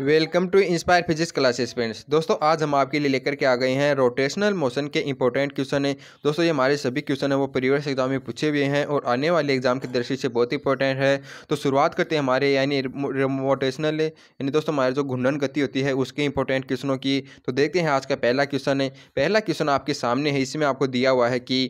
welcome to Inspire Physics classes friends दोस्तों आज हम आपके लिए लेकर के आ गए हैं रोटेशनल मोशन के इंपॉर्टेंट क्वेश्चन है दोस्तों ये हमारे सभी क्वेश्चन है वो प्रीवियस एग्जाम में पूछे हुए हैं और आने वाले एग्जाम की दृष्टि से बहुत इंपॉर्टेंट है तो शुरुआत करते हैं हमारे यानी रोटेशनल यानी दोस्तों हमारे जो घुंडन गति होती है उसके इंपॉर्टेंट क्वेश्चनों की तो देखते हैं आज का पहला क्वेश्चन है पहला क्वेश्चन आपके सामने है इसमें आपको दिया हुआ है कि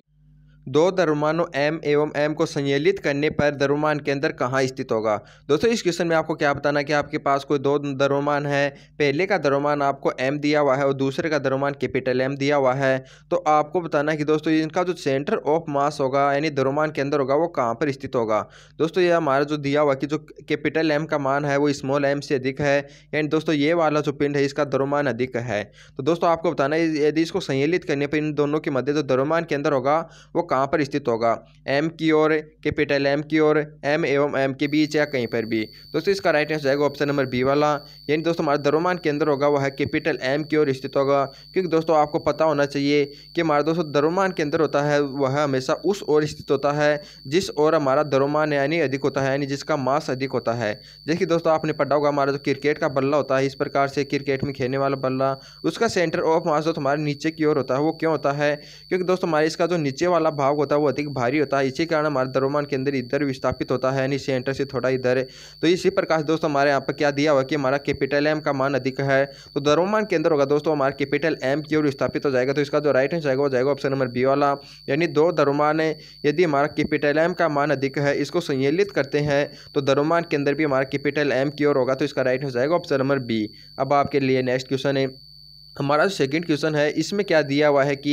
दो द्रव्यमानों एम एवं एम को संयलित करने पर द्रव्यमान केंद्र कहाँ स्थित होगा दोस्तों इस क्वेश्चन में आपको क्या बताना कि आपके पास कोई दो द्रव्यमान है पहले का द्रव्यमान आपको एम दिया हुआ है और दूसरे का द्रव्यमान कैपिटल एम दिया हुआ है तो आपको बताना है कि दोस्तों इनका जो सेंटर ऑफ मास होगा यानी द्रव्यमान केंद्र होगा वो कहाँ पर स्थित होगा दोस्तों ये हमारा जो दिया हुआ कि जो कैपिटल एम का मान है वो स्मॉल एम से अधिक है यानी दोस्तों ये वाला जो पिंड है इसका द्रव्यमान अधिक है तो दोस्तों आपको बताना है यदि इसको संयलित करने पर इन दोनों के मध्य जो द्रव्यमान केंद्र होगा वो कहाँ पर स्थित होगा एम की ओर कैपिटल एम की ओर एम एवं एम के बीच या कहीं पर भी दोस्तों इसका राइट आंसर जाएगा ऑप्शन नंबर बी वाला यानी दोस्तों हमारा द्रव्यमान केंद्र होगा वह कैपिटल एम की ओर स्थित होगा क्योंकि दोस्तों आपको पता होना चाहिए कि हमारा दोस्तों द्रव्यमान केंद्र होता है वह हमेशा उस ओर स्थित होता है जिस ओर हमारा दरोमान यानी अधिक होता है यानी जिसका मास अधिक होता है देखिए दोस्तों आपने पढ़ा होगा हमारा जो क्रिकेट का बल्ला होता है इस प्रकार से क्रिकेट में खेलने वाला बल्ला उसका सेंटर ऑफ मास दोस्तों हमारे नीचे की ओर होता है वो क्यों होता है क्योंकि दोस्तों हमारे इसका जो नीचे वाला भाग भाग होता है वो अधिक भारी होता है इसी कारण हमारे द्रव्यमान के अंदर इधर विस्थापित होता है यानी सेंटर से थोड़ा इधर है तो इसी प्रकार दोस्तों हमारे यहाँ पर क्या दिया हुआ कि हमारा कैपिटल एम का मान अधिक है तो द्रव्यमान के अंदर होगा दोस्तों हमारा कैपिटल एम की ओर विस्थापित हो जाएगा तो इसका जो राइट आंसर आएगा वो जाएगा ऑप्शन नंबर बी वाला यानी दो द्रव्यमान है यदि हमारा कैपिटल एम का मान अधिक है इसको संयलित करते हैं तो द्रव्यमान के अंदर भी हमारा कैपिटल एम की ओर होगा तो इसका राइट आंसर आएगा ऑप्शन नंबर बी अब आपके लिए नेक्स्ट क्वेश्चन है हमारा जो सेकेंड क्वेश्चन है इसमें क्या दिया हुआ है कि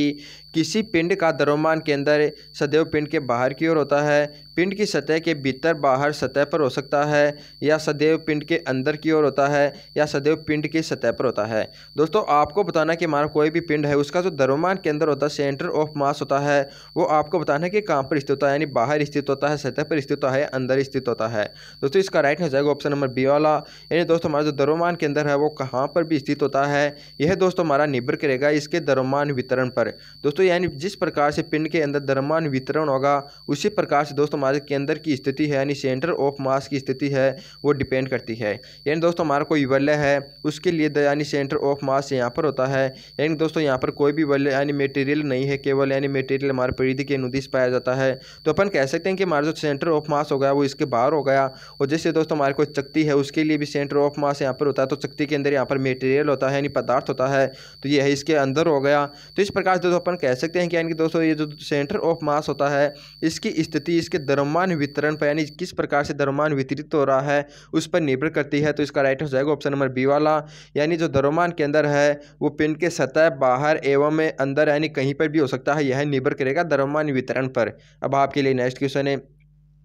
किसी पिंड का द्रव्यमान केंद्र सदैव पिंड के बाहर की ओर होता है पिंड की सतह के भीतर बाहर सतह पर हो सकता है या सदैव पिंड के अंदर की ओर होता है या सदैव पिंड की सतह पर होता है दोस्तों आपको बताना कि हमारा कोई भी पिंड है उसका जो द्रव्यमान केंद्र होता है सेंटर ऑफ मास होता है वो आपको बताना है कि कहाँ पर स्थित होता है यानी बाहर स्थित होता है सतह पर स्थित होता है अंदर स्थित होता है दोस्तों इसका राइट हो जाएगा ऑप्शन नंबर बी वाला यानी दोस्तों हमारा जो द्रव्यमान केंद्र है वो कहाँ पर भी स्थित होता है यह दोस्तों हमारा निर्भर करेगा इसके द्रव्यमान वितरण पर दोस्तों दोस्तों यानी जिस प्रकार से पिंड के अंदर द्रव्यमान वितरण होगा उसी प्रकार से दोस्तों हमारे केंद्र की स्थिति है यानी सेंटर ऑफ मास की स्थिति है वो डिपेंड करती है यानी दोस्तों हमारा कोई वल्य है उसके लिए यानी सेंटर ऑफ मास यहाँ पर होता है यानी दोस्तों यहाँ पर कोई भी वल्य यानी मेटेरियल नहीं है केवल यानी मेटेरियल हमारे परिधि के अनुदिश पाया जाता है तो अपन कह सकते हैं कि हमारा जो सेंटर ऑफ मास हो गया वो इसके बाहर हो गया और जैसे दोस्तों हमारे कोई चक्ति है उसके लिए भी सेंटर ऑफ मास यहाँ पर होता है तो चक्ति के अंदर यहाँ पर मेटेरियल होता है यानी पदार्थ होता है तो यह इसके अंदर हो गया तो इस प्रकार से दोस्तों अपन कह कह सकते हैं कि यानी कि दोस्तों ये जो सेंटर ऑफ मास होता है इसकी स्थिति इसके दरमान वितरण पर यानी किस प्रकार से दरमान वितरित हो रहा है उस पर निर्भर करती है तो इसका राइट आंसर जाएगा ऑप्शन नंबर बी वाला यानी जो दरमान के अंदर है वो पिंड के सतह बाहर एवं अंदर यानी कहीं पर भी हो सकता है यह निर्भर करेगा दरमान वितरण पर अब आपके लिए नेक्स्ट क्वेश्चन है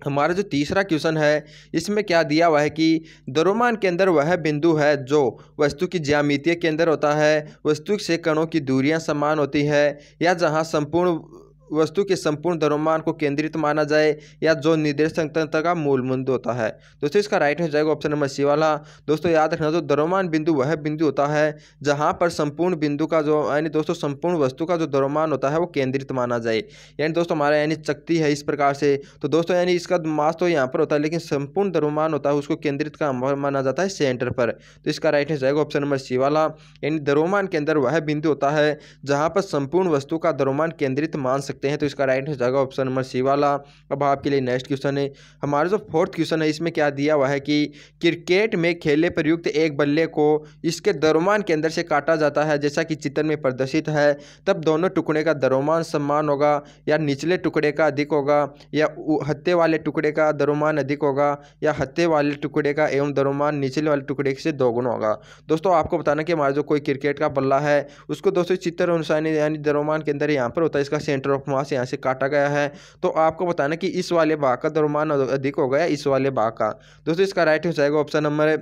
हमारा जो तीसरा क्वेश्चन है इसमें क्या दिया हुआ है कि द्रव्यमान के अंदर वह बिंदु है जो वस्तु की ज्यामितीय के अंदर होता है वस्तु से कणों की दूरियां समान होती है या जहां संपूर्ण वस्तु के संपूर्ण द्रव्यमान को केंद्रित माना जाए या जो निर्देशक तंत्र का मूल बिंदु होता है दोस्तों इसका राइट हो जाएगा ऑप्शन नंबर सी वाला दोस्तों याद रखना जो द्रव्यमान बिंदु वह बिंदु होता है जहाँ पर संपूर्ण बिंदु का जो यानी दोस्तों संपूर्ण वस्तु का जो द्रव्यमान होता है वो केंद्रित माना जाए यानी दोस्तों हमारा यानी चक्ति है इस प्रकार से तो दोस्तों यानी इसका मास तो यहाँ पर होता है लेकिन संपूर्ण द्रव्यमान होता है उसको केंद्रित का माना जाता है सेंटर पर तो इसका राइट हो जाएगा ऑप्शन नंबर सी वाला यानी द्रव्यमान के अंदर वह बिंदु होता है जहाँ पर संपूर्ण वस्तु का द्रव्यमान केंद्रित मान सकते हैं तो इसका राइट हो जाएगा ऑप्शन नंबर सी वाला अब आपके लिए नेक्स्ट क्वेश्चन है हमारा जो फोर्थ क्वेश्चन है इसमें क्या दिया हुआ है कि क्रिकेट में खेले प्रयुक्त एक बल्ले को इसके दरोमान के अंदर से काटा जाता है जैसा कि चित्र में प्रदर्शित है तब दोनों टुकड़े का दरोमान सम्मान होगा या निचले टुकड़े का अधिक होगा या हत्ते वाले टुकड़े का दरोमान अधिक होगा या हत्ते वाले टुकड़े का एवं दरोमान निचले वाले टुकड़े से दोगुना होगा दोस्तों आपको बताना कि हमारा जो कोई क्रिकेट का बल्ला है उसको दोस्तों चित्र अनुसार यानी दरोमान के अंदर यहाँ पर होता है इसका सेंटर ऑफ वहाँ से यहाँ से काटा गया है तो आपको बताना कि इस वाले बाग का द्रव्यमान अधिक हो गया इस वाले बाग का दोस्तों इसका राइट हो जाएगा ऑप्शन नंबर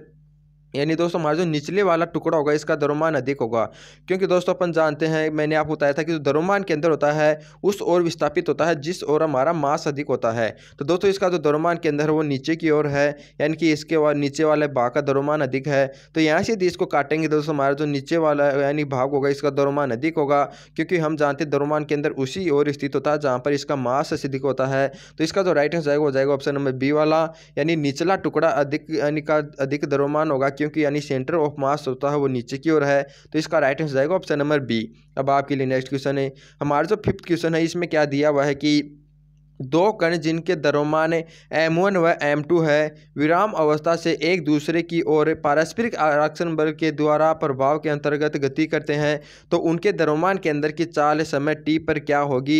यानी दोस्तों हमारा जो निचले वाला टुकड़ा होगा इसका दरोमान अधिक होगा क्योंकि दोस्तों अपन जानते हैं मैंने आपको बताया था कि जो दरुमान के अंदर होता है उस ओर विस्थापित होता है जिस ओर हमारा मास अधिक होता है तो दोस्तों इसका जो दरोमान के अंदर वो नीचे की ओर है यानी कि इसके वा, नीचे वाले भाग का दरोमान अधिक है तो यहाँ से यदि इसको काटेंगे दोस्तों हमारा जो नीचे वाला यानी भाग होगा इसका दरोमान अधिक होगा क्योंकि हम जानते हैं दरुमान के अंदर उसी ओर स्थित होता है जहाँ पर इसका मास अधिक होता है तो इसका जो राइट आंसर जाएगा वो जाएगा ऑप्शन नंबर बी वाला यानी निचला टुकड़ा अधिक यानी का अधिक दरोमान होगा क्योंकि यानी सेंटर ऑफ मास होता है वो नीचे की ओर है तो इसका राइट आंसर जाएगा ऑप्शन नंबर बी अब आपके लिए नेक्स्ट क्वेश्चन है हमारा जो फिफ्थ क्वेश्चन है इसमें क्या दिया हुआ है कि दो कण जिनके दरोमान एम वन व एम टू है विराम अवस्था से एक दूसरे की ओर पारस्परिक आरक्षण बल के द्वारा प्रभाव के अंतर्गत गति करते हैं तो उनके दरोमान के अंदर की चाल समय टी पर क्या होगी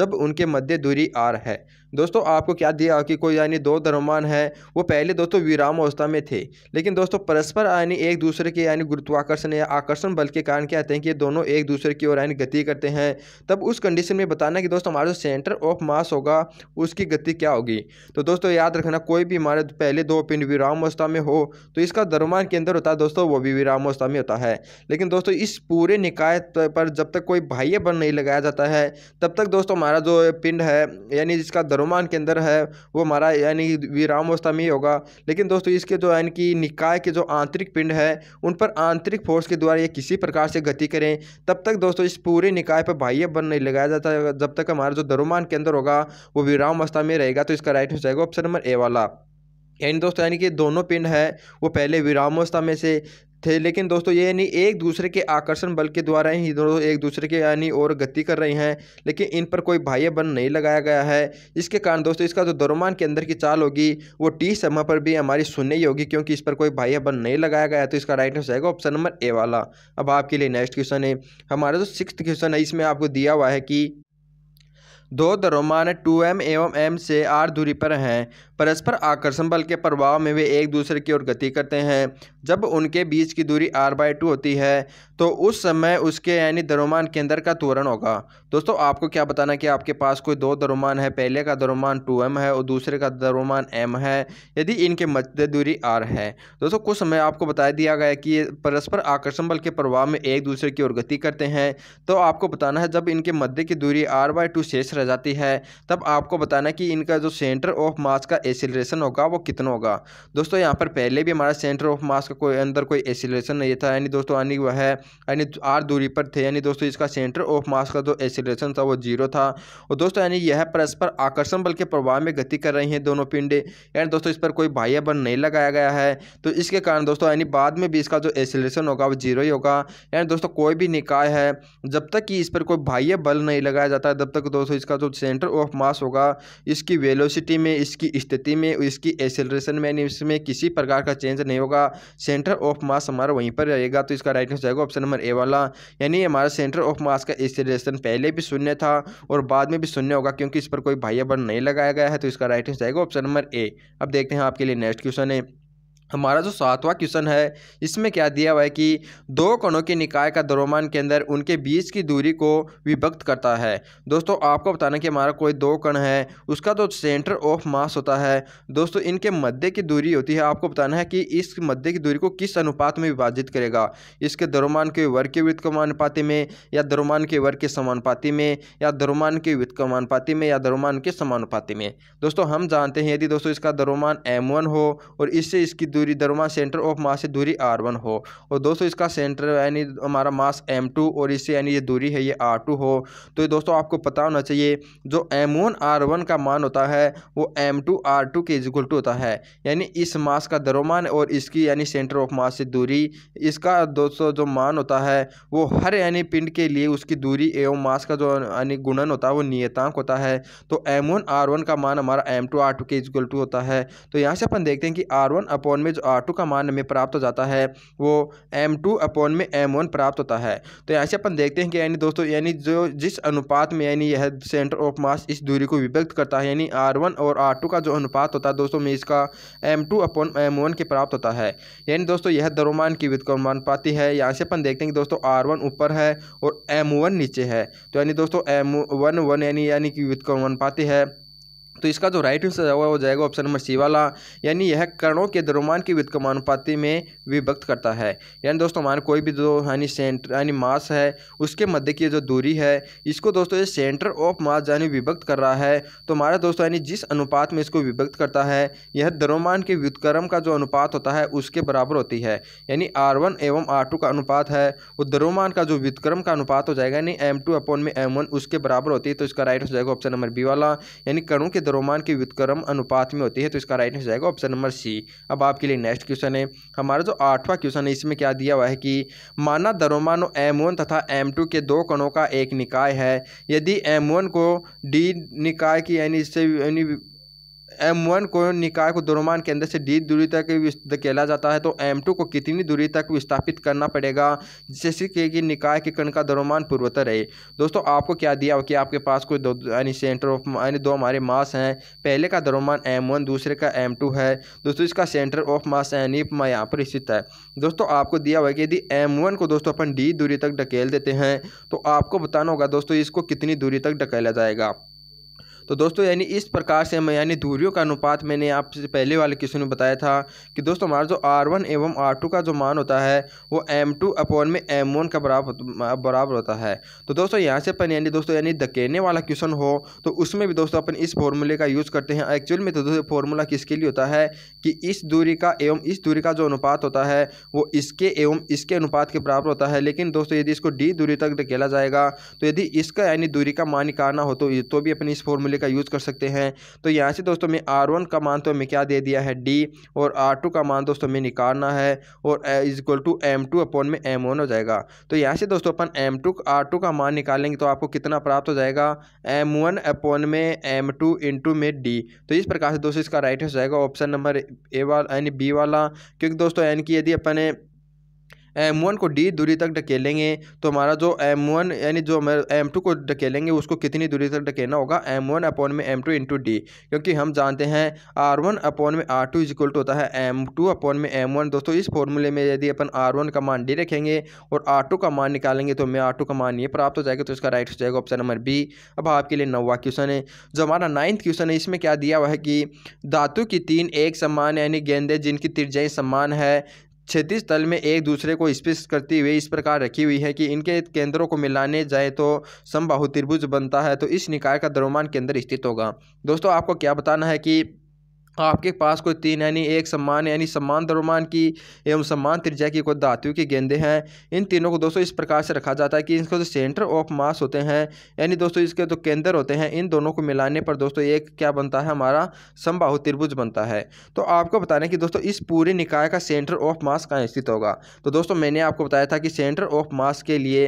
जब उनके मध्य दूरी आर है दोस्तों आपको क्या दिया कि कोई यानी दो धर्ममान है वो पहले दोस्तों विराम अवस्था में थे लेकिन दोस्तों परस्पर यानी एक दूसरे के यानी गुरुत्वाकर्षण या आकर्षण बल के कारण क्या हैं कि ये दोनों एक दूसरे की ओर यानी गति करते हैं तब उस कंडीशन में बताना कि दोस्तों हमारा जो सेंटर ऑफ मास होगा उसकी गति क्या होगी तो दोस्तों याद रखना कोई भी हमारे पहले दो पिंड विराम अवस्था में हो तो इसका द्रव्यमान के अंदर होता है दोस्तों वो भी विराम अवस्था में होता है लेकिन दोस्तों इस पूरे निकाय पर जब तक कोई बाह्य बल नहीं लगाया जाता है तब तक दोस्तों हमारा जो पिंड है यानी जिसका रोमान के अंदर है वो हमारा यानी विरामावस्था में ही होगा लेकिन दोस्तों इसके जो यानी कि निकाय के जो आंतरिक पिंड है उन पर आंतरिक फोर्स के द्वारा ये किसी प्रकार से गति करें तब तक दोस्तों इस पूरे निकाय पर बाह्य बल नहीं लगाया जाता जब तक हमारा जो दरुमान के अंदर होगा वो विरामावस्था में रहेगा तो इसका राइट हो जाएगा ऑप्शन नंबर ए वाला यानी दोस्तों यानी कि दोनों पिंड है वो पहले विरामावस्था में से थे लेकिन दोस्तों ये यानी एक दूसरे के आकर्षण बल के द्वारा ही दोनों एक दूसरे के यानी और गति कर रहे हैं लेकिन इन पर कोई बाह्य बन नहीं लगाया गया है इसके कारण दोस्तों इसका जो दरोमान के अंदर की चाल होगी वो टी समय पर भी हमारी सुनने ही होगी क्योंकि इस पर कोई बाह्य बन नहीं लगाया गया तो इसका राइट आंसर आएगा ऑप्शन नंबर ए वाला अब आपके लिए नेक्स्ट क्वेश्चन है हमारा जो सिक्स क्वेश्चन है इसमें आपको दिया हुआ है कि दो दरोमान टू एम एवं एम से आर दूरी पर हैं परस्पर आकर्षण बल के प्रभाव में वे एक दूसरे की ओर गति करते हैं जब उनके बीच की दूरी आर बाई टू होती है तो उस समय उसके यानी दरोमान केंद्र का त्वरण होगा दोस्तों आपको क्या बताना कि आपके पास कोई दो दरोमान है पहले का दरोमान टू एम है और दूसरे का दरोमान एम है यदि इनके मध्य दूरी आर है दोस्तों कुछ समय आपको बता दिया गया कि ये परस्पर आकर्षण बल के प्रभाव में एक दूसरे की ओर गति करते हैं तो आपको बताना है जब इनके मध्य की दूरी आर बाई टू शेष रह जाती है तब आपको बताना कि इनका जो सेंटर ऑफ मास का एसिलेशन होगा वो कितना होगा दोस्तों यहाँ पर पहले भी हमारा सेंटर ऑफ मास का कोई अंदर कोई एसिलेशन नहीं था यानी दोस्तों यानी वह यानी आर दूरी पर थे यानी दोस्तों इसका सेंटर ऑफ मास का जो एसिलेशन था वो जीरो था और दोस्तों यानी यह परस्पर आकर्षण बल के प्रभाव में गति कर रही हैं दोनों पिंडे यानी दोस्तों इस पर कोई बाह्य बल नहीं लगाया गया है तो इसके कारण दोस्तों यानी बाद में भी इसका जो एसिलेशन होगा वो जीरो ही होगा यानी दोस्तों कोई भी निकाय है जब तक कि इस पर कोई बाह्य बल नहीं लगाया जाता है तब तक दोस्तों इसका जो सेंटर ऑफ मास होगा इसकी वेलोसिटी में इसकी स्थिति स्थिति में इसकी एक्सेलरेशन में इसमें किसी प्रकार का चेंज नहीं होगा सेंटर ऑफ मास हमारा वहीं पर रहेगा तो इसका राइट आंसर जाएगा ऑप्शन नंबर ए वाला यानी हमारा सेंटर ऑफ मास का एक्सेलरेशन पहले भी शून्य था और बाद में भी शून्य होगा क्योंकि इस पर कोई बाह्य बल नहीं लगाया गया है तो इसका राइट आंसर जाएगा ऑप्शन नंबर ए अब देखते हैं आपके लिए नेक्स्ट क्वेश्चन है हमारा जो सातवां क्वेश्चन है इसमें क्या दिया हुआ है कि दो कणों के निकाय का द्रव्यमान के अंदर उनके बीच की दूरी को विभक्त करता है दोस्तों आपको बताना कि हमारा कोई दो कण है उसका जो सेंटर ऑफ मास होता है दोस्तों इनके मध्य की दूरी होती है आपको बताना है कि इस मध्य की दूरी को किस अनुपात में विभाजित करेगा इसके द्रव्यमान के वर्ग के व्युतकमानुपाति में या द्रव्यमान के वर्ग के समानुपाति में या द्रव्यमान के व्युतकमानुपाति में या द्रव्यमान के समानुपाति में दोस्तों हम जानते हैं यदि दोस्तों इसका द्रव्यमान एम हो और इससे इसकी दूरी दरमा सेंटर ऑफ मास से दूरी आर वन हो और दोस्तों इसका सेंटर यानी हमारा मास एम टू और इससे यानी ये दूरी है ये आर टू हो तो दोस्तों आपको पता होना चाहिए जो एम वन आर वन का मान होता है वो एम टू आर टू के इजगुल टू होता है यानी इस मास का द्रव्यमान और इसकी यानी सेंटर ऑफ मास से दूरी इसका दोस्तों जो मान होता है वो हर यानी पिंड के लिए उसकी दूरी एवं मास का जो यानी गुणन होता है वो नियतांक होता है तो एम वन आर वन का मान हमारा एम टू आर टू के इजगुल टू होता है तो यहाँ से अपन देखते हैं कि आर वन अपॉन में जो आर का मान हमें प्राप्त हो जाता है वो एम टू अपॉन में एम वन प्राप्त होता है तो यहाँ से अपन देखते हैं कि यानी दोस्तों यानी जो जिस अनुपात में यानी यह सेंटर ऑफ मास इस दूरी को विभक्त करता है यानी आर वन और आर टू का जो अनुपात होता है दोस्तों में इसका M two upon M one के प्राप्त होता है यानी दोस्तों यह दरोमान की विद्यमान पाती है यहाँ से अपन देखते हैं कि दोस्तों आर वन ऊपर है और एम वन नीचे है तो यानी दोस्तों एम वन वन यानी यानी कि विद्यमान पाती है तो इसका जो राइट आंसर होगा वो जाएगा ऑप्शन नंबर सी वाला यानी यह कणों के द्रव्यमान की व्युत्कमानुपाति में विभक्त करता है यानी दोस्तों हमारा कोई भी जो यानी सेंटर यानी मास है उसके मध्य की जो दूरी है इसको दोस्तों ये सेंटर ऑफ मास यानी विभक्त कर रहा है तो हमारा दोस्तों यानी जिस अनुपात में इसको विभक्त करता है यह द्रव्यमान के व्युत्क्रम का जो अनुपात होता है उसके बराबर होती है यानी आर वन एवं आर टू का अनुपात है वो द्रव्यमान का जो व्युत्क्रम का अनुपात हो जाएगा यानी एम टू अपॉन में एम वन उसके बराबर होती है तो इसका राइट हो जाएगा ऑप्शन नंबर बी वाला यानी कणों के द्रोमान तो के व्युतक्रम अनुपात में होती है तो इसका राइट आंसर जाएगा ऑप्शन नंबर सी अब आपके लिए नेक्स्ट क्वेश्चन है हमारा जो आठवां क्वेश्चन है इसमें क्या दिया हुआ है कि माना द्रव्यमान एम वन तथा एम टू के दो कणों का एक निकाय है यदि एम वन को डी निकाय की यानी इससे यानी एम वन को निकाय को द्रव्यमान केंद्र से डी दूरी तक खेला जाता है तो एम टू को कितनी दूरी तक विस्थापित करना पड़ेगा जिससे कि निकाय के कण का द्रव्यमान पूर्वतर रहे दोस्तों आपको क्या दिया हो कि आपके पास कोई दो यानी सेंटर ऑफ यानी दो हमारे मास हैं पहले का द्रव्यमान एम वन दूसरे का एम टू है दोस्तों इसका सेंटर ऑफ मास यानी यहाँ पर स्थित है दोस्तों आपको दिया हुआ कि यदि एम वन को दोस्तों अपन डी दूरी तक ढकेल देते हैं तो आपको बताना होगा दोस्तों इसको कितनी दूरी तक ढकेला जाएगा तो दोस्तों यानी इस प्रकार से हमें यानी दूरियों का अनुपात मैंने आपसे पहले वाले क्वेश्चन में बताया था कि दोस्तों हमारा जो आर वन एवं आर टू का जो मान होता है वो एम टू अपॉन में एम वन का बराबर बराबर होता है तो दोस्तों यहाँ से अपन यानी दोस्तों यानी धकेने वाला क्वेश्चन हो तो उसमें भी दोस्तों अपन इस फॉर्मूले का यूज़ करते हैं एक्चुअल में तो दोस्तों फॉर्मूला किसके लिए होता है कि इस दूरी का एवं इस दूरी का जो अनुपात होता है वो इसके एवं इसके अनुपात के बराबर होता है लेकिन दोस्तों यदि इसको डी दूरी तक धकेला जाएगा तो यदि इसका यानी दूरी का मान निकालना हो तो तो भी अपने इस फॉर्मूले फॉर्मूले का यूज़ कर सकते हैं तो यहाँ से दोस्तों में आर वन का मान तो हमें क्या दे दिया है डी और आर टू का मान दोस्तों में निकालना है और is equal to M two upon में एम वन हो जाएगा तो यहाँ से दोस्तों अपन एम टू आर टू का मान निकालेंगे तो आपको कितना प्राप्त हो जाएगा एम वन अपॉन में एम टू इंटू में डी तो इस प्रकार से दोस्तों इसका राइट हो जाएगा ऑप्शन नंबर ए वाला यानी बी वाला क्योंकि दोस्तों यानी कि यदि अपने एम वन को डी दूरी तक ढकेलेंगे तो हमारा जो एम वन यानी जो हमारा एम टू को ढकेलेंगे उसको कितनी दूरी तक ढकेलना होगा एम वन अपॉन में एम टू इंटू डी क्योंकि हम जानते हैं आर वन अपॉन में आर टू इक्वल टू होता है एम टू अपॉन में एम वन दोस्तों इस फॉर्मूले में यदि अपन आर वन का मान डी रखेंगे और आर टू का मान निकालेंगे तो हमें आर टू का मान ये प्राप्त हो जाएगा तो इसका राइट हो जाएगा ऑप्शन नंबर बी अब आपके लिए नौवा क्वेश्चन है जो हमारा नाइन्थ क्वेश्चन है इसमें क्या दिया हुआ है कि धातु की तीन एक समान यानी गेंदे जिनकी तिरजाई समान है क्षेत्रीय तल में एक दूसरे को स्पर्श करती हुई इस प्रकार रखी हुई है कि इनके केंद्रों को मिलाने जाए तो समबाहु त्रिभुज बनता है तो इस निकाय का द्रव्यमान केंद्र स्थित होगा दोस्तों आपको क्या बताना है कि तो आपके पास कोई तीन यानी एक सम्मान यानी सम्मान द्रव्यमान की एवं सम्मान त्रिज्या की कोई धातु की गेंदे हैं इन तीनों को दोस्तों इस प्रकार से रखा जाता है कि इनको जो सेंटर ऑफ मास होते हैं यानी दोस्तों इसके जो केंद्र होते हैं इन दोनों को मिलाने पर दोस्तों एक क्या बनता है हमारा समबाहु त्रिभुज बनता है तो आपको बताने की दोस्तों इस पूरे निकाय का सेंटर ऑफ मास कहाँ स्थित होगा तो दोस्तों मैंने आपको बताया था कि सेंटर ऑफ मास के लिए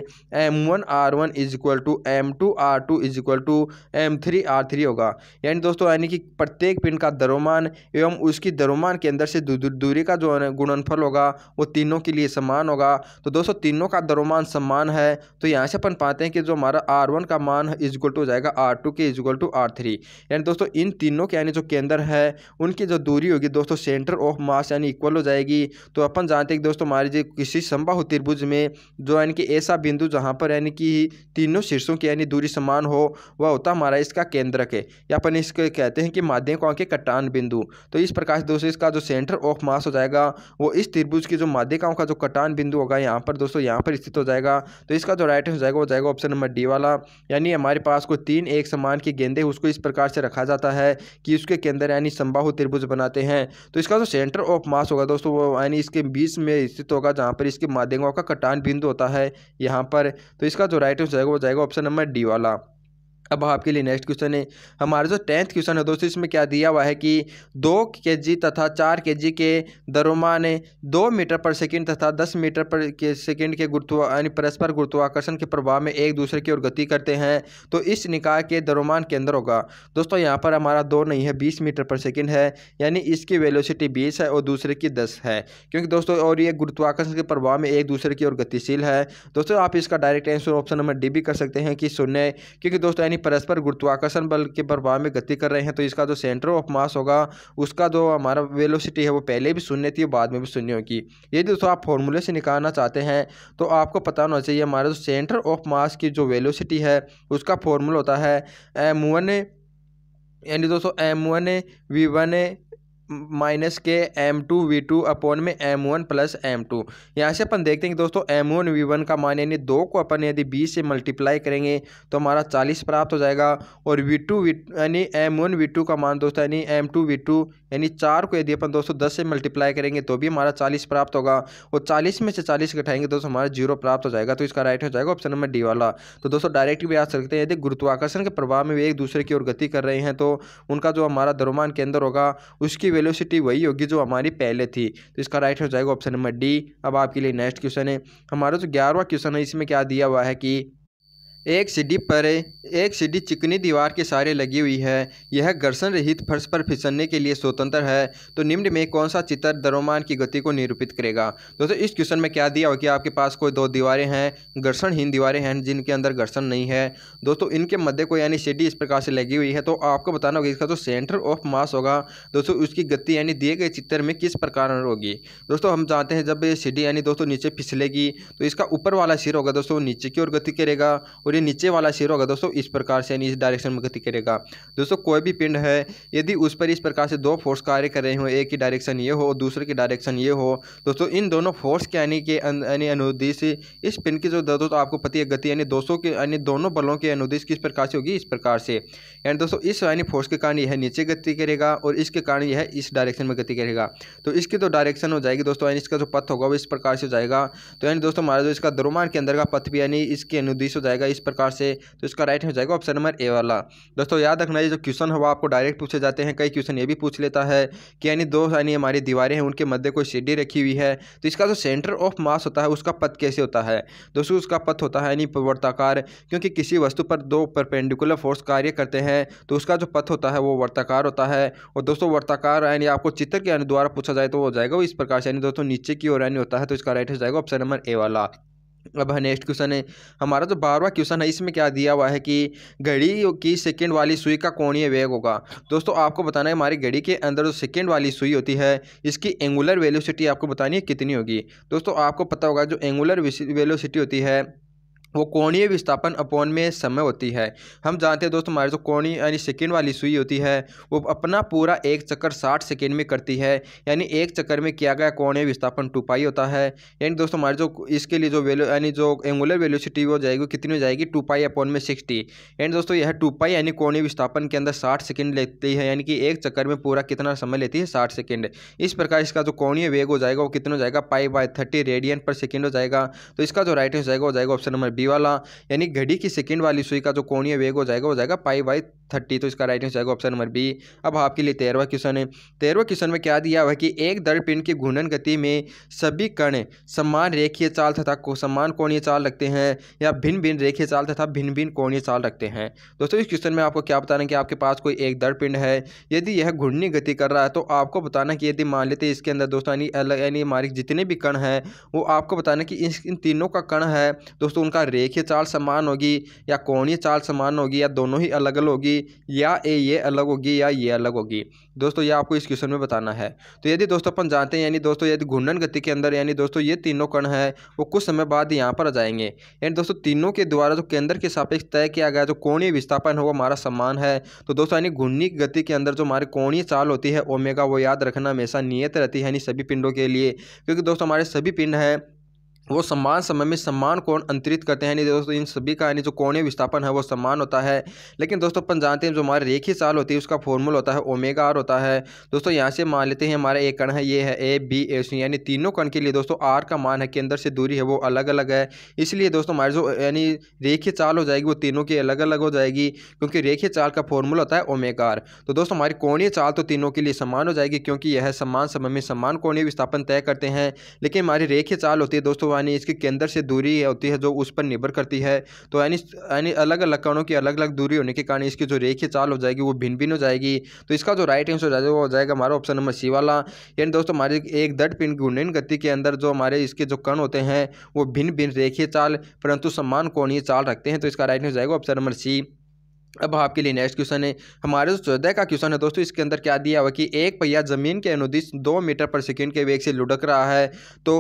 M one R one is equal to M two R two is equal to M three R three होगा यानी दोस्तों यानी कि प्रत्येक पिंड का द्रव्यमान मान एवं उसकी द्रव्यमान के अंदर से दूरी का जो गुणनफल होगा वो तीनों के लिए समान होगा तो दोस्तों तीनों का द्रव्यमान समान है तो यहाँ से अपन पाते हैं कि जो हमारा आर वन का मान इजगुल टू हो जाएगा आर टू के इजगुल टू आर थ्री यानी दोस्तों इन तीनों के यानी जो केंद्र है उनकी जो दूरी होगी दोस्तों सेंटर ऑफ मास यानी इक्वल हो जाएगी तो अपन जानते हैं कि दोस्तों हमारी जो किसी संबाहु त्रिभुज में जो यानी कि ऐसा बिंदु जहाँ पर यानी कि तीनों शीर्षों की यानी दूरी समान हो वह होता हमारा इसका केंद्रक है या अपन इसको कहते हैं कि माध्यम को आंके कटान बिंदु बिंदु तो इस प्रकार से दोस्तों इसका जो सेंटर ऑफ मास हो जाएगा वो इस त्रिभुज की जो माध्यिकाओं का जो कटान बिंदु होगा यहाँ पर दोस्तों यहाँ पर स्थित हो जाएगा तो इसका जो राइट हो जाएगा वो जाएगा ऑप्शन नंबर डी वाला यानी हमारे पास को तीन एक समान के गेंदे उसको इस प्रकार से रखा जाता है कि उसके केंद्र यानी संबाहु त्रिभुज बनाते हैं तो इसका जो सेंटर ऑफ मास होगा दोस्तों वो यानी इसके बीच में स्थित होगा जहाँ पर इसके माध्यिकाओं का कटान बिंदु होता है यहाँ पर तो इसका जो राइट हो जाएगा वो जाएगा ऑप्शन नंबर डी वाला अब आपके लिए नेक्स्ट क्वेश्चन है हमारा जो टेंथ क्वेश्चन है दोस्तों इसमें क्या दिया हुआ है कि दो के जी तथा चार के जी के ने दो मीटर पर सेकंड तथा दस मीटर पर के सेकंड के गुरुत्वा यानी परस्पर गुरुत्वाकर्षण के प्रभाव में एक दूसरे की ओर गति करते हैं तो इस निकाय के दरोमान के अंदर होगा दोस्तों यहाँ पर हमारा दो नहीं है बीस मीटर पर सेकेंड है यानी इसकी वेलोसिटी बीस है और दूसरे की दस है क्योंकि दोस्तों और ये गुरुत्वाकर्षण के प्रभाव में एक दूसरे की ओर गतिशील है दोस्तों आप इसका direct answer option number D भी कर सकते हैं कि शून्य क्योंकि दोस्तों यानी यानी परस्पर गुरुत्वाकर्षण बल के प्रभाव में गति कर रहे हैं तो इसका जो सेंटर ऑफ मास होगा उसका जो हमारा वेलोसिटी है वो पहले भी शून्य थी बाद में भी शून्य होगी यदि दोस्तों आप फॉर्मूले से निकालना चाहते हैं तो आपको पता होना चाहिए हमारा जो सेंटर ऑफ मास की जो वेलोसिटी है उसका फॉर्मूला होता है एम वन यानी दोस्तों M one V one minus के M two V two upon में M one plus M two यहाँ से अपन देखते हैं कि दोस्तों एम वन वी वन का मान यानी दो को अपन यदि बीस से मल्टीप्लाई करेंगे तो हमारा चालीस प्राप्त हो जाएगा और वी टू वी यानी एम वन वी टू का मान दोस्तों यानी एम टू वी टू यानी चार को यदि अपन दोस्तों दस से मल्टीप्लाई करेंगे तो भी हमारा चालीस प्राप्त होगा और चालीस में से चालीस घटाएंगे तो दोस्तों हमारा जीरो प्राप्त हो जाएगा तो इसका राइट हो जाएगा ऑप्शन नंबर डी वाला तो दोस्तों डायरेक्ट भी आ सकते हैं यदि गुरुत्वाकर्षण के प्रभाव में वे एक दूसरे की ओर गति कर रहे हैं तो उनका जो हमारा द्रव्यमान केंद्र होगा उसकी वेलोसिटी वही होगी जो हमारी पहले थी तो इसका राइट हो जाएगा ऑप्शन नंबर डी अब आपके लिए नेक्स्ट क्वेश्चन है हमारा जो ग्यारहवा क्वेश्चन है इसमें क्या दिया हुआ है कि एक सीढ़ी पर एक सीढ़ी चिकनी दीवार के सहारे लगी हुई है यह घर्षण रहित फर्श पर फिसलने के लिए स्वतंत्र है तो निम्न में कौन सा चित्र द्रव्यमान की गति को निरूपित करेगा दोस्तों इस क्वेश्चन में क्या दिया हो कि आपके पास कोई दो दीवारें हैं घर्षणहीन दीवारें हैं जिनके अंदर घर्षण नहीं है दोस्तों इनके मध्य को यानी सीढ़ी इस प्रकार से लगी हुई है तो आपको बताना होगा इसका जो सेंटर ऑफ मास होगा दोस्तों उसकी गति यानी दिए गए चित्र में किस प्रकार होगी दोस्तों हम जानते हैं जब सीढ़ी यानी दोस्तों नीचे फिसलेगी तो इसका ऊपर वाला सिर होगा दोस्तों नीचे की ओर गति करेगा और ये नीचे वाला सिर होगा दोस्तों इस प्रकार से इस डायरेक्शन में गति करेगा दोस्तों कोई भी पिंड है यदि उस पर इस प्रकार से दो फोर्स कार्य कर रहे हो एक की डायरेक्शन ये हो दूसरे की डायरेक्शन ये हो दोस्तों इन दोनों फोर्स के यानी के यानी अनुदेश इस पिंड की जो दोस्तों आपको पति गति यानी दोस्तों के यानी दोनों बलों के अनुदेश किस प्रकार से होगी इस प्रकार से यानी दोस्तों इस यानी फोर्स के कारण यह नीचे गति करेगा और इसके कारण यह इस डायरेक्शन में गति करेगा तो इसकी तो डायरेक्शन हो जाएगी दोस्तों यानी इसका जो पथ होगा वो इस प्रकार से हो जाएगा तो यानी दोस्तों हमारा जो इसका द्रोमान के अंदर का पथ भी यानी इसके अनुदेश हो जाएगा इस इस प्रकार से तो इसका राइट हो जाएगा ऑप्शन नंबर ए वाला दोस्तों याद रखना ये जो क्वेश्चन है वो आपको डायरेक्ट पूछे जाते हैं कई क्वेश्चन ये भी पूछ लेता है कि यानी दो यानी हमारी दीवारें हैं उनके मध्य कोई सीढ़ी रखी हुई है तो इसका जो सेंटर ऑफ मास होता है उसका पथ कैसे होता है दोस्तों उसका पथ होता है यानी वर्ताकार क्योंकि किसी वस्तु पर दो परपेंडिकुलर फोर्स कार्य करते हैं तो उसका जो पथ होता है वो वर्ताकार होता है और दोस्तों वर्ताकार यानी आपको चित्र के द्वारा पूछा जाए तो वो जाएगा वो इस प्रकार से यानी दोस्तों नीचे की ओर यानी होता है तो इसका राइट हो जाएगा ऑप्शन नंबर ए वाला अब नेक्स्ट क्वेश्चन है हमारा जो बारवा क्वेश्चन है इसमें क्या दिया हुआ है कि घड़ी की सेकेंड वाली सुई का कोणीय वेग होगा दोस्तों आपको बताना है हमारी घड़ी के अंदर जो सेकेंड वाली सुई होती है इसकी एंगुलर वेलोसिटी आपको बतानी है कितनी होगी दोस्तों आपको पता होगा जो एंगुलर वेलोसिटी होती है वो कोणीय विस्थापन अपोन में समय होती है हम जानते हैं दोस्तों हमारे जो कोणीय यानी सेकेंड वाली सुई होती है वो अपना पूरा एक चक्कर साठ सेकेंड में करती है यानी एक चक्कर में किया गया कोणीय विस्थापन टू पाई होता है यानी दोस्तों हमारे जो इसके लिए जो वैल्यू यानी जो एंगुलर वेल्यूसिटी वो जाएगी कितनी हो जाएगी टू पाई अपोन में सिक्सटी एंड दोस्तों यह टू पाई यानी कोणीय विस्थापन के अंदर साठ सेकेंड लेती है यानी कि एक चक्कर में पूरा कितना समय लेती है साठ सेकेंड इस प्रकार इसका जो कोणीय वेग हो जाएगा वो कितना हो जाएगा pi by thirty radian per second हो जाएगा तो इसका जो राइट हो जाएगा वो जाएगा ऑप्शन नंबर बी वाला यानी घड़ी की सेकंड वाली सुई का जो कोणीय वेग हो जाएगा वो जाएगा पाई बाई थर्टी तो इसका राइट आंसर आएगा ऑप्शन नंबर बी अब आपके लिए तेरहवा क्वेश्चन है तेरहवा क्वेश्चन में क्या दिया हुआ कि एक पिंड की घूर्णन गति में सभी कण समान रेखीय चाल तथा को समान कोणीय चाल रखते हैं या भिन्न भिन्न रेखीय चाल तथा भिन्न भिन्न कोणीय चाल रखते हैं दोस्तों इस क्वेश्चन में आपको क्या बताना कि आपके पास कोई एक पिंड है यदि यह घूर्णी गति कर रहा है तो आपको बताना कि यदि मान लेते इसके अंदर दोस्तों यानी अलग यानी हमारे जितने भी कण हैं वो आपको बताना कि इन तीनों का कण है दोस्तों उनका रेखीय चाल समान होगी या कोणीय चाल समान होगी या दोनों ही अलग अलग होगी या ए ये अलग होगी या ये अलग होगी दोस्तों ये आपको इस क्वेश्चन में बताना है तो यदि दोस्तों अपन जानते हैं यानी दोस्तों यदि घूर्णन गति के अंदर यानी दोस्तों ये तीनों कण है वो कुछ समय बाद यहाँ पर आ जाएंगे यानी दोस्तों तीनों के द्वारा जो केंद्र के सापेक्ष तय किया गया जो कोणीय विस्थापन है वो हमारा समान है तो दोस्तों यानी घूर्णी गति के अंदर जो हमारी कोणीय चाल होती है ओमेगा वो याद रखना हमेशा नियत रहती है यानी सभी पिंडों के लिए क्योंकि दोस्तों हमारे सभी पिंड हैं वो सम्मान समय में सम्मान कोण अंतरित करते हैं यानी दोस्तों इन सभी का यानी जो कोणीय विस्थापन है वो सम्मान होता है लेकिन दोस्तों अपन जानते हैं जो हमारे रेखी चाल होती है उसका फॉर्मूला होता है ओमेगा आर होता है दोस्तों यहाँ से मान लेते हैं हमारा एक कण है ये है ए बी ए सी यानी तीनों कण के लिए दोस्तों आर का मान है केंद्र से दूरी है वो अलग अलग है इसलिए दोस्तों हमारी जो यानी रेखी चाल हो जाएगी वो तीनों की अलग अलग हो जाएगी क्योंकि रेखी चाल का फॉर्मूला होता है ओमेगा आर तो दोस्तों हमारी कोणीय चाल तो तीनों के लिए समान हो जाएगी क्योंकि यह समान समय में समान कोणीय विस्थापन तय करते हैं लेकिन हमारी रेखी चाल होती है दोस्तों यानी इसके केंद्र से दूरी होती है जो उस पर निर्भर करती है तो यानी यानी अलग अलग कणों की अलग अलग दूरी होने के कारण इसकी जो रेखी चाल हो जाएगी वो भिन्न भिन्न हो जाएगी तो इसका जो राइट आंसर हो जाएगा वो हो जाएगा हमारा ऑप्शन नंबर सी वाला यानी दोस्तों हमारे एक दट पिन घूर्णन गति के अंदर जो हमारे इसके जो कण होते हैं वो भिन्न भिन्न रेखी चाल परंतु समान कोणीय चाल रखते हैं तो इसका राइट आंसर हो जाएगा ऑप्शन नंबर सी अब आपके लिए नेक्स्ट क्वेश्चन है हमारे जो चौदह का क्वेश्चन है दोस्तों इसके अंदर क्या दिया हुआ कि एक पहिया जमीन के अनुदिश दो मीटर पर सेकंड के वेग से लुढ़क रहा है तो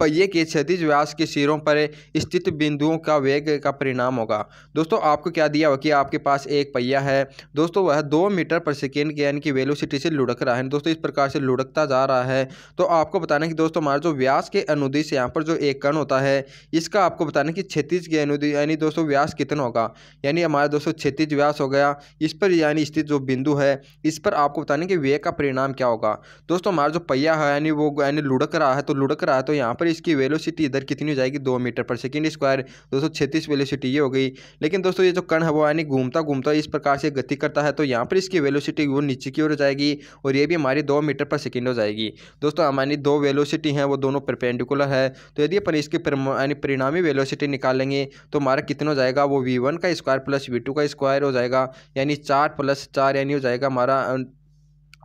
पहिए के क्षतिज व्यास के सिरों पर स्थित बिंदुओं का वेग का परिणाम होगा दोस्तों आपको क्या दिया हुआ कि आपके पास एक पहिया है दोस्तों वह दो मीटर पर सेकेंड के यानी कि वेलोसिटी से लुढ़क रहा है दोस्तों इस प्रकार से लुढ़कता जा रहा है तो आपको बताना कि दोस्तों हमारा जो व्यास के अनुदिश यहाँ पर जो एक कण होता है इसका आपको बताना कि क्षतिज के अनुदि यानी दोस्तों व्यास कितना होगा यानी हमारा दोस्तों क्षतिज व्यास हो गया इस पर यानी स्थित जो बिंदु है इस पर आपको बताना कि वेग का परिणाम क्या होगा दोस्तों हमारा जो पहिया है यानी वो यानी लुढ़क रहा है तो लुढ़क रहा है तो यहाँ पर पर इसकी वेलोसिटी इधर कितनी हो जाएगी दो मीटर पर सेकेंड स्क्वायर दो सौ छत्तीस वेलोसिटी ये हो गई लेकिन दोस्तों ये जो कण है वो यानी घूमता घूमता इस प्रकार से गति करता है तो यहाँ पर इसकी वेलोसिटी वो नीचे की ओर हो जाएगी और ये भी हमारी दो मीटर पर सेकेंड हो जाएगी दोस्तों हमारी दो वेलोसिटी हैं वो दोनों परपेंडिकुलर है तो यदि अपन इसकी यानी परिणामी वेलोसिटी निकालेंगे तो हमारा कितना हो जाएगा वो वी वन का स्क्वायर प्लस वी टू का स्क्वायर हो जाएगा यानी चार प्लस चार यानी हो जाएगा हमारा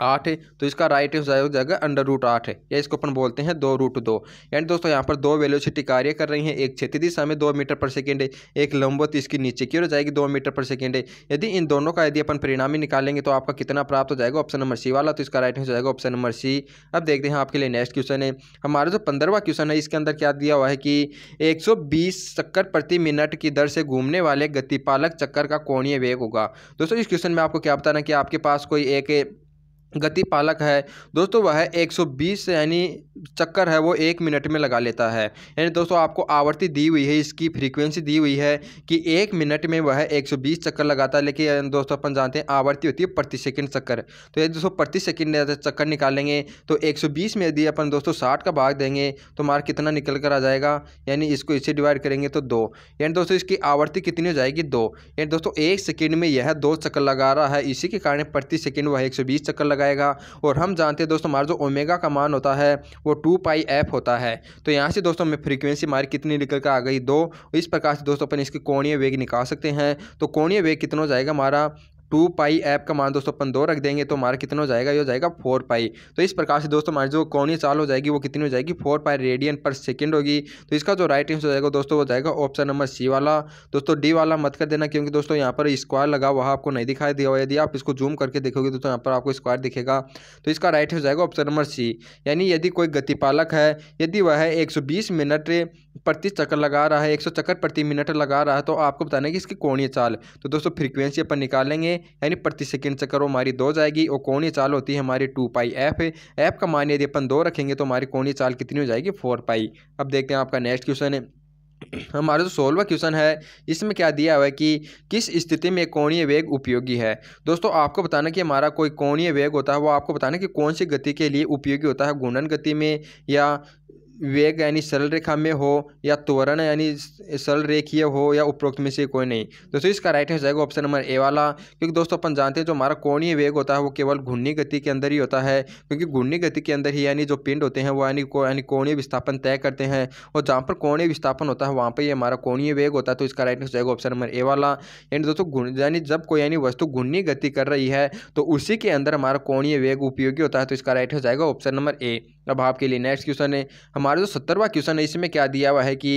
आठ है तो इसका राइट हो जाएगा अंडर रूट आठ है या इसको अपन बोलते हैं दो रूट दो एंड दोस्तों यहाँ पर दो वेलोसिटी कार्य कर रही हैं एक क्षेत्रीय दिशा में दो मीटर पर सेकेंड है एक लंबवत इसकी नीचे की ओर जाएगी दो मीटर पर सेकेंड है यदि इन दोनों का यदि अपन ही निकालेंगे तो आपका कितना प्राप्त हो जाएगा ऑप्शन नंबर सी वाला तो इसका राइट हो जाएगा ऑप्शन नंबर सी अब देखते हैं आपके लिए नेक्स्ट क्वेश्चन है हमारा जो पंद्रहवा क्वेश्चन है इसके अंदर क्या दिया हुआ है कि एक चक्कर प्रति मिनट की दर से घूमने वाले गतिपालक चक्कर का कोणीय वेग होगा दोस्तों इस क्वेश्चन में आपको क्या बताना कि आपके पास कोई एक गति पालक है दोस्तों वह 120 यानी चक्कर है वो एक मिनट में लगा लेता है यानी दोस्तों आपको आवृत्ति दी हुई है इसकी फ्रीक्वेंसी दी हुई है कि एक मिनट में वह 120 चक्कर लगाता है लेकिन दोस्तों अपन जानते हैं आवृत्ति होती है प्रति सेकंड चक्कर तो यदि दोस्तों प्रति सेकंड चक्कर निकालेंगे तो एक में यदि अपन दोस्तों साठ का भाग देंगे तो मार्क कितना निकल कर आ जाएगा यानी इसको इसे डिवाइड करेंगे तो दो यानी दोस्तों इसकी आवृत्ति कितनी हो जाएगी दो यानी दोस्तों एक सेकेंड में यह दो चक्कर लगा रहा है इसी के कारण प्रति सेकेंड वह एक चक्कर लगा लगाएगा और हम जानते हैं दोस्तों हमारा जो ओमेगा का मान होता है वो टू पाई एफ होता है तो यहाँ से दोस्तों हमें फ्रीक्वेंसी हमारी कितनी निकल कर आ गई दो इस प्रकार से दोस्तों अपन इसके कोणीय वेग निकाल सकते हैं तो कोणीय वेग कितना हो जाएगा हमारा टू पाई ऐप का मान दोस्तों अपन दो रख देंगे तो हमारा कितना हो जाएगा ये हो जाएगा फोर पाई तो इस प्रकार से दोस्तों हमारी जो कोणीय चाल हो जाएगी वो कितनी हो जाएगी four pi radian per second होगी तो इसका जो राइट आंसर हो जाएगा दोस्तों वो जाएगा ऑप्शन नंबर सी वाला दोस्तों डी वाला मत कर देना क्योंकि दोस्तों यहाँ पर स्क्वायर लगा हुआ आपको नहीं दिखाई दिया हुआ यदि आप इसको जूम करके देखोगे दोस्तों यहाँ पर आपको स्क्वायर दिखेगा तो इसका राइट हो जाएगा ऑप्शन नंबर सी यानी यदि कोई गतिपालक है यदि वह एक मिनट प्रति चक्कर लगा रहा है एक सौ चक्कर प्रति मिनट लगा रहा है तो आपको बताना है कि इसकी कोणीय चाल तो दोस्तों फ्रीक्वेंसी अपन निकालेंगे यानी प्रति सेकंड चक्कर हमारी दो जाएगी और कोणीय चाल होती है हमारी टू पाई एफ एफ का मान यदि अपन दो रखेंगे तो हमारी कोणीय चाल कितनी हो जाएगी फोर पाई अब देखते हैं आपका नेक्स्ट क्वेश्चन है हमारा जो सोलवा क्वेश्चन है इसमें क्या दिया हुआ है कि किस स्थिति में कोणीय वेग उपयोगी है दोस्तों आपको बताना कि हमारा कोई कोणीय वेग होता है वो आपको बताना कि कौन सी गति के लिए उपयोगी होता है घूर्णन गति में या वेग यानी सरल रेखा में हो या त्वरण यानी सरल रेखीय हो या उपरोक्त में से कोई नहीं दोस्तों इसका राइट आंसर जाएगा ऑप्शन नंबर ए वाला क्योंकि दोस्तों अपन जानते हैं जो हमारा कोणीय वेग होता है वो केवल घूर्णी गति के अंदर ही होता है क्योंकि घूर्णी गति के अंदर ही यानी जो पिंड होते हैं वो यानी को यानी कोणीय विस्थापन तय करते हैं और जहाँ पर कोणीय विस्थापन होता है वहाँ पर ये हमारा कोणीय वेग होता है तो इसका राइट आंसर जाएगा ऑप्शन नंबर ए वाला यानी दोस्तों यानी जब कोई यानी वस्तु घूर्णी गति कर रही है तो उसी के अंदर हमारा कोणीय वेग उपयोगी होता है तो इसका राइट हो जाएगा ऑप्शन नंबर ए अब आपके लिए नेक्स्ट क्वेश्चन है हमारा जो सत्तरवा क्वेश्चन है इसमें क्या दिया हुआ है कि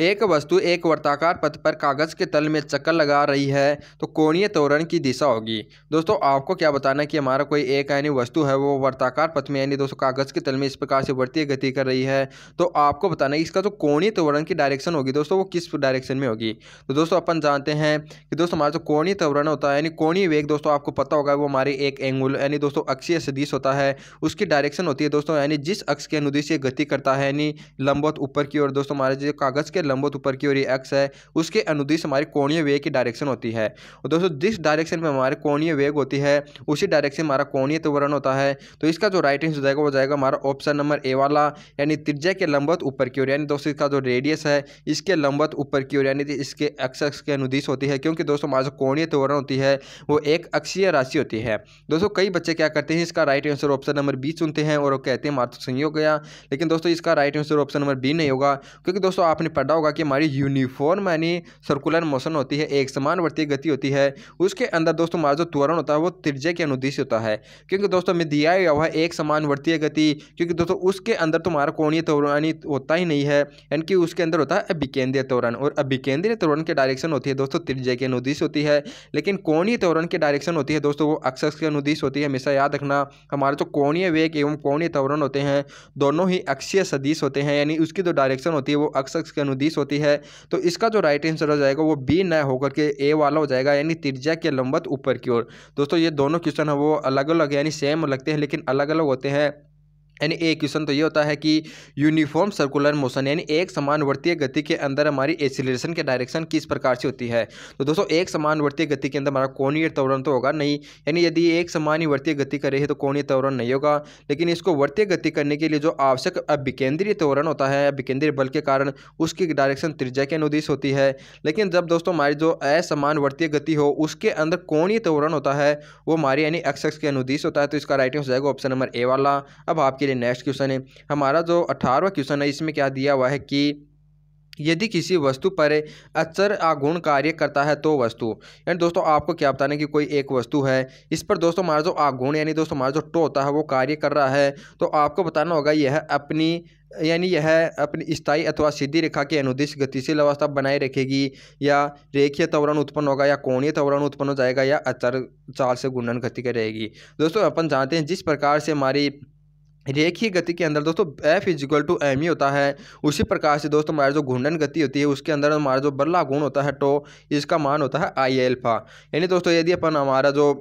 एक वस्तु एक वर्ताकार पथ पर कागज के तल में चक्कर लगा रही है तो कोणीय त्वरण की दिशा होगी दोस्तों आपको क्या बताना कि हमारा कोई एक यानी वस्तु है वो वर्ताकार पथ में यानी दोस्तों कागज के तल में इस प्रकार से बढ़ती गति कर रही है तो आपको बताना है इसका जो तो कोणीय त्वरण की डायरेक्शन होगी दोस्तों वो किस डायरेक्शन में होगी तो दोस्तों अपन जानते हैं कि दोस्तों हमारा जो कोणीय त्वरण होता है यानी कोणीय वेग दोस्तों आपको पता होगा वो हमारे एक एंगुल यानी दोस्तों अक्षीय सदिश होता है उसकी डायरेक्शन होती है दोस्तों यानी जिस अक्ष के अनुदेश गति करता है यानी लंबवत ऊपर की ओर दोस्तों हमारे जो कागज के लंबवत ऊपर की ओर ये एक्स है उसके अनुदिश हमारी कोणीय वेग की डायरेक्शन होती है और दोस्तों जिस डायरेक्शन में हमारे कोणीय वेग होती है उसी डायरेक्शन हमारा कोणीय त्वरण होता है तो इसका जो राइट आंसर हो जाएगा वो जाएगा हमारा ऑप्शन नंबर ए वाला यानी त्रिज्या के लंबत ऊपर की ओर यानी दोस्तों इसका जो रेडियस है इसके लंबत ऊपर की ओर यानी इसके एक्स अक्ष के अनुदिश होती है क्योंकि दोस्तों हमारा जो कोणीय त्वरण होती है वो एक अक्षीय राशि होती है दोस्तों कई बच्चे क्या करते हैं इसका right answer option number B चुनते हैं और कहते हैं मात्र संयोग गया लेकिन दोस्तों इसका right answer option number B नहीं होगा क्योंकि दोस्तों आपने पढ़ा पता होगा कि हमारी यूनिफॉर्म यानी सर्कुलर मोशन होती है एक समान वर्ती गति होती है उसके अंदर दोस्तों हमारा जो त्वरण होता है वो त्रिज्य के अनुदेश होता है क्योंकि दोस्तों हमें दिया गया हुआ है एक समान वर्तीय गति क्योंकि दोस्तों उसके अंदर तो हमारा कोणीय त्वरण यानी होता ही नहीं है यानी कि उसके अंदर होता है अभिकेंद्रीय त्वरण और अभिकेंद्रीय त्वरण के डायरेक्शन होती है दोस्तों त्रिज्य के अनुदेश होती है लेकिन कोणीय त्वरण के डायरेक्शन होती है दोस्तों वो अक्षस के अनुदेश होती है हमेशा याद रखना हमारा जो कोणीय वेग एवं कोणीय त्वरण होते हैं दोनों ही अक्षीय सदिश होते हैं यानी उसकी जो डायरेक्शन होती है वो अक्षस के अनुदेश उन्नीस होती है तो इसका जो राइट आंसर हो जाएगा वो बी न होकर के ए वाला हो जाएगा यानी त्रिज्या के लंबत ऊपर की ओर दोस्तों ये दोनों क्वेश्चन है वो अलग अलग यानी सेम लगते हैं लेकिन अलग अलग होते हैं यानी ए क्वेश्चन तो ये होता है कि यूनिफॉर्म सर्कुलर मोशन यानी एक समानवर्तीय गति के अंदर हमारी एसिलेशन के डायरेक्शन किस प्रकार से होती है तो दोस्तों एक समानवर्तीय गति के अंदर हमारा कोणीय त्वरण तो होगा नहीं यानी यदि एक समान वर्तीय गति करे तो कोणीय त्वरण नहीं होगा लेकिन इसको वर्तीय गति करने के लिए जो आवश्यक अभिकेंद्रीय त्वरण होता है अभिकेंद्रीय बल के कारण उसकी डायरेक्शन त्रिज्या के अनुदेश होती है लेकिन जब दोस्तों हमारी जो असमानवर्तीय गति हो उसके अंदर कोणीय त्वरण होता है वो हमारे यानी एक्स के अनुदेश होता है तो इसका राइट हो जाएगा ऑप्शन नंबर ए वाला अब आपके चलिए नेक्स्ट क्वेश्चन है हमारा जो अठारहवा क्वेश्चन है इसमें क्या दिया हुआ है कि यदि किसी वस्तु पर अचर आगुण कार्य करता है तो वस्तु यानी दोस्तों आपको क्या बताना है कि कोई एक वस्तु है इस पर दोस्तों हमारा जो आगुण यानी दोस्तों हमारा जो टो होता है वो कार्य कर रहा है तो आपको बताना होगा यह अपनी यानी यह अपनी स्थाई अथवा सीधी रेखा के अनुदिश गतिशील अवस्था बनाए रखेगी या रेखीय त्वरण उत्पन्न होगा या कोणीय त्वरण उत्पन्न हो जाएगा या अचर चाल से गुणन गति करेगी दोस्तों अपन जानते हैं जिस प्रकार से हमारी रेखीय गति के अंदर दोस्तों F is equal to M E होता है उसी प्रकार से दोस्तों हमारे जो घूर्णन गति होती है उसके अंदर हमारा जो बल्ला गुण होता है टो तो इसका मान होता है आई एल्फा यानी दोस्तों यदि अपन हमारा जो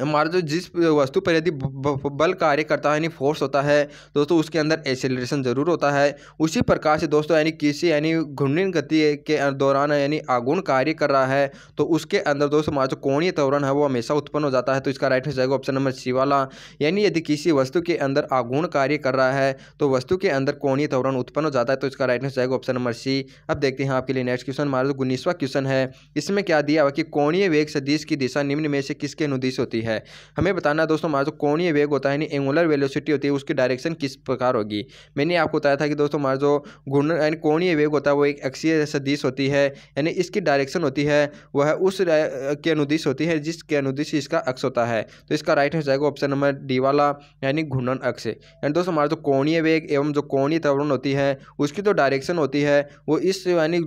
हमारा जो जिस वस्तु पर यदि बल कार्य करता है यानी फोर्स होता है दोस्तों उसके अंदर एक्सेलरेशन ज़रूर होता है उसी प्रकार से दोस्तों यानी किसी यानी घूर्णन गति के दौरान यानी आगुण कार्य कर रहा है तो उसके अंदर दोस्तों हमारा जो कोणीय त्वरण है वो हमेशा उत्पन्न हो जाता है तो इसका राइट हो जाएगा ऑप्शन नंबर सी वाला यानी यदि किसी वस्तु के अंदर आगुण कार्य कर रहा है तो वस्तु के अंदर कोणीय त्वरण उत्पन्न हो जाता है तो इसका राइट हो जाएगा ऑप्शन नंबर सी अब देखते हैं आपके लिए नेक्स्ट क्वेश्चन हमारा जो उन्नीसवा क्वेश्चन है इसमें क्या दिया हुआ कि कोणीय वेग सदिश की दिशा निम्न में से किसके अनुदिश होती है है हमें बताना दोस्तों हमारा जो कोणीय वेग होता है यानी एंगुलर वेलोसिटी होती है उसकी डायरेक्शन किस प्रकार होगी मैंने आपको बताया था कि दोस्तों हमारा जो घूर्ण यानी कोणीय वेग होता है वो एक अक्षीय सदिश होती है यानी इसकी डायरेक्शन होती है वह उस के अनुदिश होती है जिसके अनुदिश इसका अक्ष होता है तो इसका राइट आंसर आएगा ऑप्शन नंबर डी वाला यानी घूर्णन अक्ष यानी दोस्तों हमारा जो कोणीय वेग एवं जो कोणीय त्वरण होती है उसकी जो डायरेक्शन होती है वो इस यानी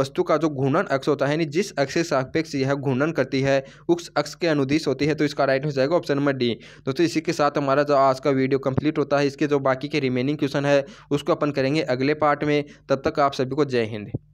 वस्तु का जो घूर्णन अक्ष होता है यानी जिस अक्ष के सापेक्ष यह घूर्णन करती है उस अक्ष के अनुदिश होती है तो इसका आपका राइट हो जाएगा ऑप्शन नंबर डी दोस्तों इसी के साथ हमारा जो आज का वीडियो कंप्लीट होता है इसके जो बाकी के रिमेनिंग क्वेश्चन है उसको अपन करेंगे अगले पार्ट में तब तक आप सभी को जय हिंद